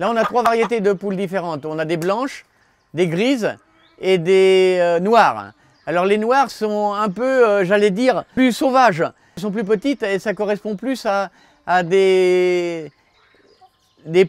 Là, on a trois variétés de poules différentes. On a des blanches, des grises et des euh, noires. Alors les noires sont un peu, euh, j'allais dire, plus sauvages. Elles sont plus petites et ça correspond plus à, des,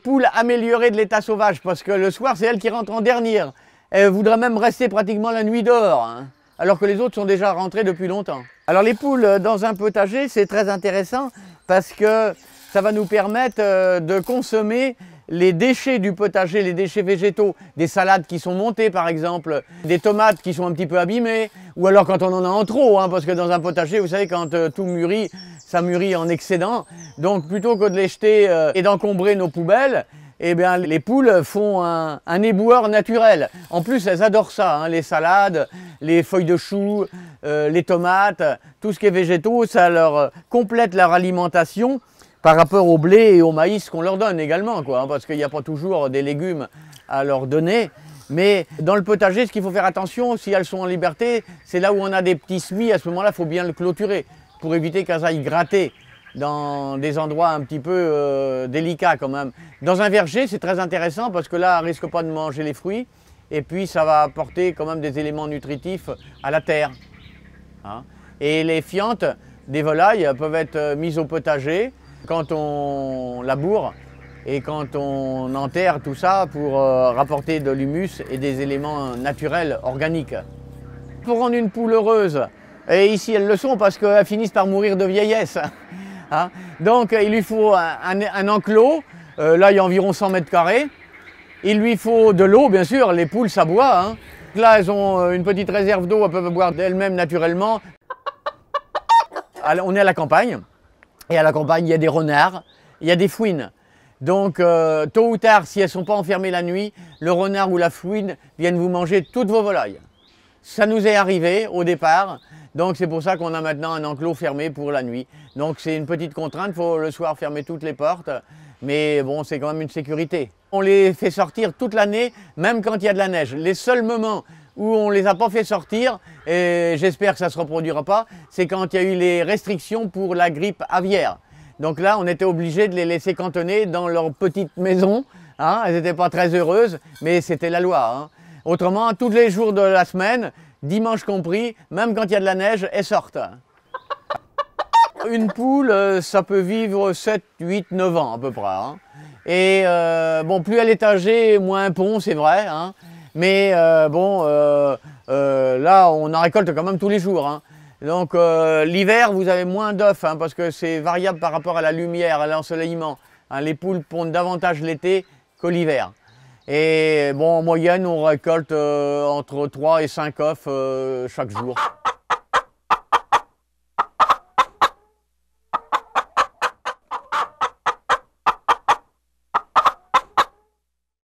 poules améliorées de l'état sauvage parce que le soir, c'est elles qui rentrent en dernière. Elles voudraient même rester pratiquement la nuit dehors, hein, alors que les autres sont déjà rentrées depuis longtemps. Alors les poules dans un potager, c'est très intéressant parce que ça va nous permettre euh, de consommer les déchets du potager, les déchets végétaux, des salades qui sont montées par exemple, des tomates qui sont un petit peu abîmées, ou alors quand on en a en trop, hein, parce que dans un potager, vous savez, quand euh, tout mûrit, ça mûrit en excédent. Donc plutôt que de les jeter euh, et d'encombrer nos poubelles, eh bien, les poules font un, éboueur naturel. En plus, elles adorent ça, hein, les salades, les feuilles de choux, euh, les tomates, tout ce qui est végétaux, ça leur complète leur alimentation par rapport au blé et au maïs qu'on leur donne également, hein, parce qu'il n'y a pas toujours des légumes à leur donner. Mais dans le potager, ce qu'il faut faire attention, si elles sont en liberté, c'est là où on a des petits semis, à ce moment-là, il faut bien le clôturer pour éviter qu'elles aillent gratter dans des endroits un petit peu euh, délicats quand même. Dans un verger, c'est très intéressant parce que là, elles ne risquent pas de manger les fruits et puis ça va apporter quand même des éléments nutritifs à la terre. Hein. Et les fientes des volailles peuvent être euh, mises au potager quand on laboure et quand on enterre tout ça pour euh, rapporter de l'humus et des éléments naturels, organiques. Pour rendre une poule heureuse, et ici elles le sont parce qu'elles finissent par mourir de vieillesse. Hein? Donc il lui faut un, enclos, euh, là il y a environ 100 mètres carrés. Il lui faut de l'eau, bien sûr, les poules ça boit. Hein. Là elles ont euh, une petite réserve d'eau, elles peuvent boire d'elles-mêmes naturellement. on est à la campagne, et à la campagne, il y a des renards, il y a des fouines. Donc, euh, tôt ou tard, si elles ne sont pas enfermées la nuit, le renard ou la fouine viennent vous manger toutes vos volailles. Ça nous est arrivé au départ, donc c'est pour ça qu'on a maintenant un enclos fermé pour la nuit. Donc c'est une petite contrainte, il faut le soir fermer toutes les portes, mais bon, c'est quand même une sécurité. On les fait sortir toute l'année, même quand il y a de la neige. Les seuls moments où on ne les a pas fait sortir, et j'espère que ça ne se reproduira pas, c'est quand il y a eu les restrictions pour la grippe aviaire. Donc là, on était obligé de les laisser cantonner dans leur petite maison. Hein. Elles n'étaient pas très heureuses, mais c'était la loi. Hein. Autrement, tous les jours de la semaine, dimanche compris, même quand il y a de la neige, elles sortent. Une poule, euh, ça peut vivre 7, 8, 9 ans à peu près. Hein. Et euh, bon, plus elle est âgée, moins un pont, c'est vrai. Mais euh, bon, euh, euh, là, on en récolte quand même tous les jours. Hein. Donc l'hiver, vous avez moins d'œufs hein, parce que c'est variable par rapport à la lumière, à l'ensoleillement. Hein. les poules pondent davantage l'été que l'hiver. Et bon, en moyenne, on récolte entre 3 et 5 œufs chaque jour.